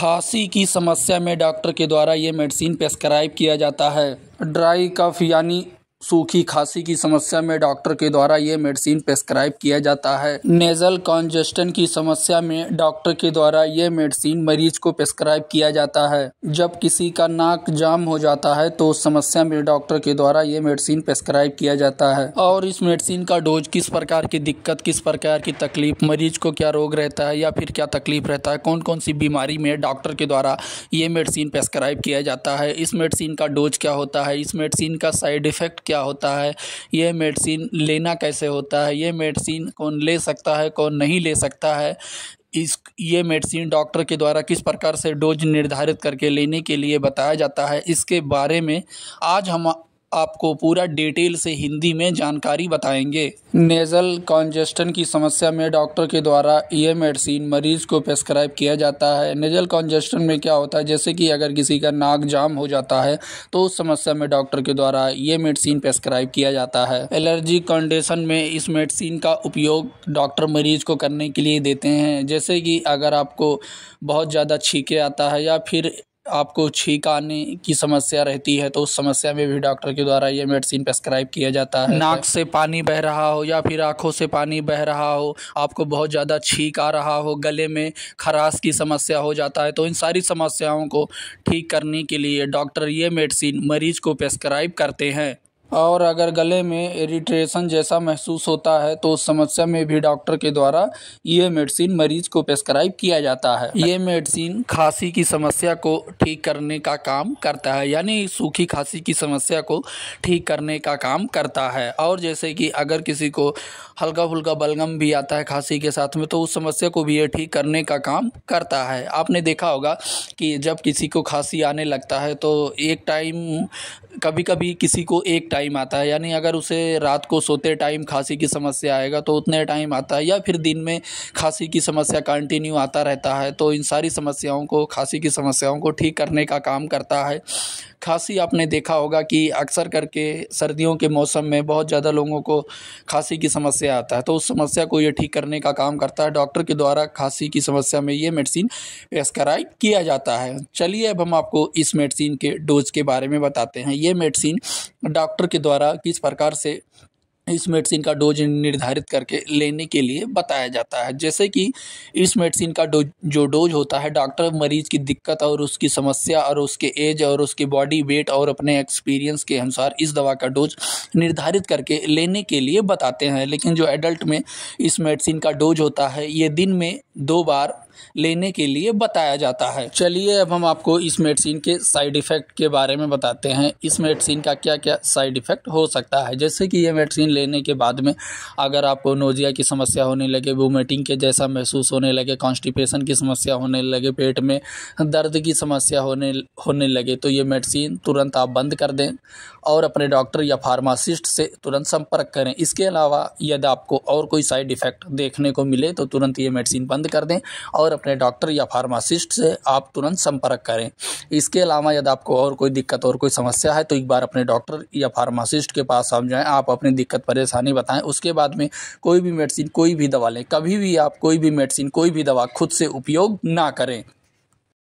खांसी की समस्या में डॉक्टर के द्वारा ये मेडिसिन प्रेस्क्राइब किया जाता है ड्राई कफ यानी सूखी खांसी की समस्या में डॉक्टर के द्वारा ये मेडिसिन प्रेस्क्राइब किया जाता है नेजल कॉन्जेस्टन की समस्या में डॉक्टर के द्वारा ये मेडिसिन मरीज को प्रेस्क्राइब किया जाता है जब किसी का नाक जाम हो जाता है तो उस समस्या में डॉक्टर के द्वारा ये मेडिसिन प्रेस्क्राइब किया जाता है और इस मेडिसिन का डोज किस प्रकार की दिक्कत किस प्रकार की तकलीफ मरीज को क्या रोग रहता है या फिर क्या तकलीफ रहता है कौन कौन सी बीमारी में डॉक्टर के द्वारा ये मेडिसिन प्रेस्क्राइब किया जाता है इस मेडिसिन का डोज क्या होता है इस मेडिसिन का साइड इफेक्ट क्या क्या होता है ये मेडिसिन लेना कैसे होता है ये मेडिसिन कौन ले सकता है कौन नहीं ले सकता है इस ये मेडिसिन डॉक्टर के द्वारा किस प्रकार से डोज निर्धारित करके लेने के लिए बताया जाता है इसके बारे में आज हम आपको पूरा डिटेल से हिंदी में जानकारी बताएंगे नेज़ल कॉन्जेस्टन की समस्या में डॉक्टर के द्वारा ये मेडिसिन मरीज को प्रेस्क्राइब किया जाता है नेज़ल कॉन्जेस्टन में क्या होता है जैसे कि अगर किसी का नाक जाम हो जाता है तो उस समस्या में डॉक्टर के द्वारा ये मेडिसिन प्रेस्क्राइब किया जाता है एलर्जी कंडीशन में इस मेडिसिन का उपयोग डॉक्टर मरीज को करने के लिए देते हैं जैसे कि अगर आपको बहुत ज़्यादा छीके आता है या फिर आपको छींक आने की समस्या रहती है तो उस समस्या में भी डॉक्टर के द्वारा ये मेडिसिन प्रेस्क्राइब किया जाता है नाक से पानी बह रहा हो या फिर आँखों से पानी बह रहा हो आपको बहुत ज़्यादा छींक आ रहा हो गले में खराश की समस्या हो जाता है तो इन सारी समस्याओं को ठीक करने के लिए डॉक्टर ये मेडिसिन मरीज को प्रेस्क्राइब करते हैं और अगर गले में इरिट्रेशन जैसा महसूस होता है तो उस समस्या में भी डॉक्टर के द्वारा ये मेडिसिन मरीज को प्रेस्क्राइब किया जाता है ये मेडिसिन खांसी की समस्या को ठीक करने का काम करता है यानी सूखी खांसी की समस्या को ठीक करने का काम करता है और जैसे कि अगर किसी को हल्का फुल्का बलगम भी आता है खांसी के साथ में तो उस समस्या को भी ये ठीक करने का काम करता है आपने देखा होगा कि जब किसी को खांसी आने लगता है तो एक टाइम कभी कभी किसी को एक टाइम टाइम आता है यानी अगर उसे रात को सोते टाइम खांसी की समस्या आएगा तो उतने टाइम आता है या फिर दिन में खांसी की समस्या कंटिन्यू आता रहता है तो इन सारी समस्याओं को खांसी की समस्याओं को ठीक करने का काम करता है खांसी आपने देखा होगा कि अक्सर करके सर्दियों के मौसम में बहुत ज़्यादा लोगों को खांसी की समस्या आता है तो उस समस्या को ये ठीक करने का काम करता है डॉक्टर के द्वारा खांसी की समस्या में ये मेडिसिन प्रेस्क्राइब किया जाता है चलिए अब हम आपको इस मेडिसिन के डोज के बारे में बताते हैं ये मेडिसिन डॉक्टर के द्वारा किस प्रकार से इस मेडिसिन का डोज निर्धारित करके लेने के लिए बताया जाता है जैसे कि इस मेडिसिन का डोज जो डोज होता है डॉक्टर मरीज की दिक्कत और उसकी समस्या और उसके एज और उसके बॉडी वेट और अपने एक्सपीरियंस के अनुसार इस दवा का डोज निर्धारित करके लेने के लिए बताते हैं लेकिन जो एडल्ट में इस मेडिसिन का डोज होता है ये दिन में दो बार लेने के लिए बताया जाता है चलिए अब हम आपको इस मेडिसिन के साइड इफ़ेक्ट के बारे में बताते हैं इस मेडिसिन का क्या क्या साइड इफ़ेक्ट हो सकता है जैसे कि यह मेडिसिन लेने के बाद में अगर आपको नोजिया की समस्या होने लगे वोमिटिंग के जैसा महसूस होने लगे कॉन्स्टिपेशन की समस्या होने लगे पेट में दर्द की समस्या होने होने लगे तो ये मेडिसिन तुरंत आप बंद कर दें और अपने डॉक्टर या फार्मासिस्ट से तुरंत संपर्क करें इसके अलावा यदि आपको और कोई साइड इफ़ेक्ट देखने को मिले तो तुरंत ये मेडिसिन बंद कर दें और और अपने डॉक्टर या फार्मासिस्ट से आप तुरंत संपर्क करें इसके अलावा यदि आपको और कोई दिक्कत और कोई समस्या है तो एक बार अपने डॉक्टर या फार्मासिस्ट के पास आप जाएँ आप अपनी दिक्कत परेशानी बताएँ उसके बाद में कोई भी मेडिसिन कोई भी दवा लें कभी भी आप कोई भी मेडिसिन कोई भी दवा खुद से उपयोग ना करें